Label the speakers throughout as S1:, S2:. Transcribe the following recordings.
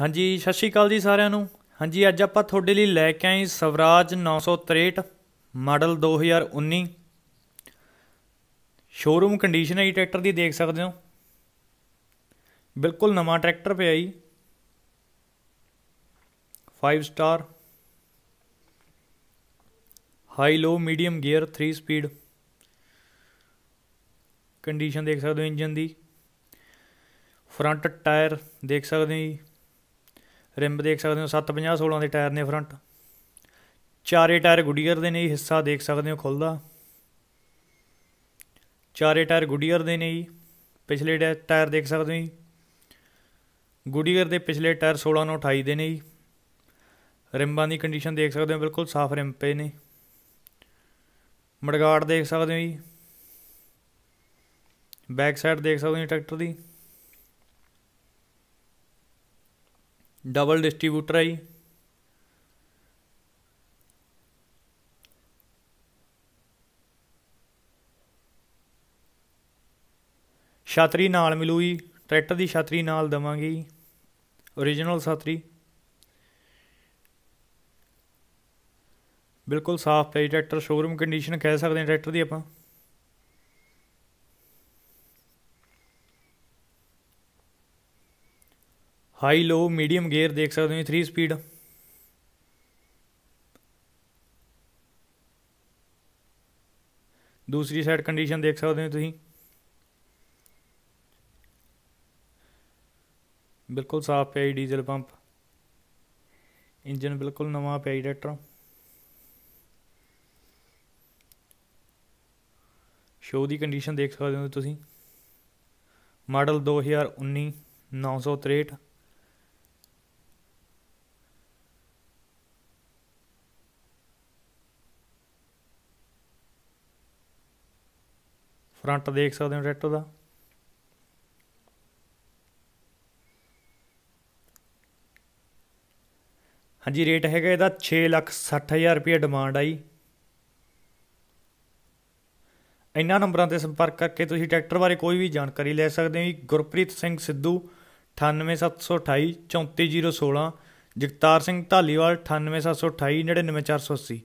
S1: ਹਾਂਜੀ ਸਤਿ ਸ਼੍ਰੀ ਅਕਾਲ ਜੀ ਸਾਰਿਆਂ ਨੂੰ ਹਾਂਜੀ ਅੱਜ ਆਪਾਂ ਤੁਹਾਡੇ ਲਈ ਲੈ ਕੇ ਆਏ ਸਵਰਾਜ 963 ਮਾਡਲ 2019 ਸ਼ੋਰੂਮ ਕੰਡੀਸ਼ਨ ਹੈ ਟਰੈਕਟਰ ਦੀ ਦੇਖ ਸਕਦੇ ਹੋ ਬਿਲਕੁਲ ਨਵਾਂ ਟਰੈਕਟਰ ਪਿਆ ਜੀ 5 star high low medium gear 3 speed condition ਦੇਖ ਸਕਦੇ ਹੋ ਇੰਜਨ ਦੀ ਫਰੰਟ ਟਾਇਰ ਦੇਖ ਸਕਦੇ ਹੋ ਜੀ ਰਿੰਬ ਦੇਖ ਸਕਦੇ ਹੋ 750 16 ਦੇ ਟਾਇਰ ਨੇ ਫਰੰਟ ਚਾਰੇ ਟਾਇਰ ਗੁੱਡੀਅਰ ਦੇ ਨੇ ਇਹ ਹਿੱਸਾ ਦੇਖ ਸਕਦੇ ਹੋ ਖੁੱਲਦਾ ਚਾਰੇ ਟਾਇਰ ਗੁੱਡੀਅਰ ਦੇ ਨੇ ਜੀ ਪਿਛਲੇ ਟਾਇਰ ਦੇਖ ਸਕਦੇ ਹੋ ਜੀ ਗੁੱਡੀਅਰ ਦੇ ਪਿਛਲੇ ਟਾਇਰ 16 ਨੂੰ 28 ਦੇ ਨੇ ਜੀ ਰਿੰਬਾਂ ਦੀ ਕੰਡੀਸ਼ਨ ਦੇਖ ਸਕਦੇ ਹੋ ਬਿਲਕੁਲ ਸਾਫ਼ ਰਿੰਮ ਪਏ ਨੇ ਮੜਗਾੜ ਦੇਖ ਸਕਦੇ ਹੋ ਜੀ ਬੈਕ ਸਾਈਡ ਦੇਖ ਸਕਦੇ ਹੋ ਟਰੈਕਟਰ ਦੀ ਡਬਲ ਡਿਸਟ੍ਰੀਬਿਊਟਰ ਹੈ ਜੀ ਛਤਰੀ ਨਾਲ ਮਿਲੂ ਜੀ ਟਰੈਕਟਰ ਦੀ ਛਤਰੀ ਨਾਲ ਦਵਾਂਗੇ ਜੀ origignal ਛਤਰੀ ਬਿਲਕੁਲ ਸਾਫ਼ ਪਈ ਟਰੈਕਟਰ ਸ਼ੋਰੂਮ ਕੰਡੀਸ਼ਨ ਕਹਿ ਸਕਦੇ ਹਾਂ ਟਰੈਕਟਰ ਦੀ ਆਪਾਂ ਹਾਈ ਲੋ ਮੀਡੀਅਮ ਗੇਅਰ ਦੇਖ ਸਕਦੇ ਹੋ 3 ਸਪੀਡ ਦੂਸਰੀ ਸਾਈਡ ਕੰਡੀਸ਼ਨ ਦੇਖ ਸਕਦੇ ਹੋ ਤੁਸੀਂ ਬਿਲਕੁਲ ਸਾਫ਼ ਪਿਆ ਡੀਜ਼ਲ ਪੰਪ ਇੰਜਨ ਬਿਲਕੁਲ ਨਵਾਂ ਪਿਆ ਟਰੈਕਟਰ ਸ਼ੋ ਦੀ ਕੰਡੀਸ਼ਨ ਦੇਖ ਸਕਦੇ ਹੋ ਤੁਸੀਂ ਮਾਡਲ 2019 963 ਫਰੰਟ ਦੇਖ ਸਕਦੇ ਹੋ ਟਰੈਕਟਰ ਦਾ ਹਾਂਜੀ ਰੇਟ ਹੈਗਾ ਇਹਦਾ 6 ਲੱਖ 60000 ਰੁਪਏ ਡਿਮਾਂਡ ਆਈ ਇਹਨਾਂ ਨੰਬਰਾਂ ਤੇ ਸੰਪਰਕ ਕਰਕੇ ਤੁਸੀਂ ਟਰੈਕਟਰ ਬਾਰੇ ਕੋਈ ਵੀ ਜਾਣਕਾਰੀ ਲੈ ਸਕਦੇ ਹੋ ਗੁਰਪ੍ਰੀਤ ਸਿੰਘ ਸਿੱਧੂ 9872834016 ਜਗਤਾਰ ਸਿੰਘ ਢਾਲੀਵਾਲ 9872899480 99480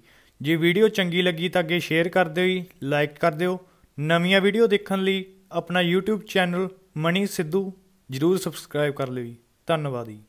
S1: ਜੇ ਵੀਡੀਓ ਚੰਗੀ ਲੱਗੀ ਤਾਂ ਅੱਗੇ ਸ਼ੇਅਰ ਕਰ ਦਿਓ ਜੀ ਲਾਈਕ ਕਰ ਦਿਓ ਨਵੀਆਂ ਵੀਡੀਓ ਦੇਖਣ ਲਈ ਆਪਣਾ YouTube ਚੈਨਲ ਮਣੀ ਸਿੱਧੂ ਜਰੂਰ ਸਬਸਕ੍ਰਾਈਬ ਕਰ ਲਿਓ ਧੰਨਵਾਦ ਜੀ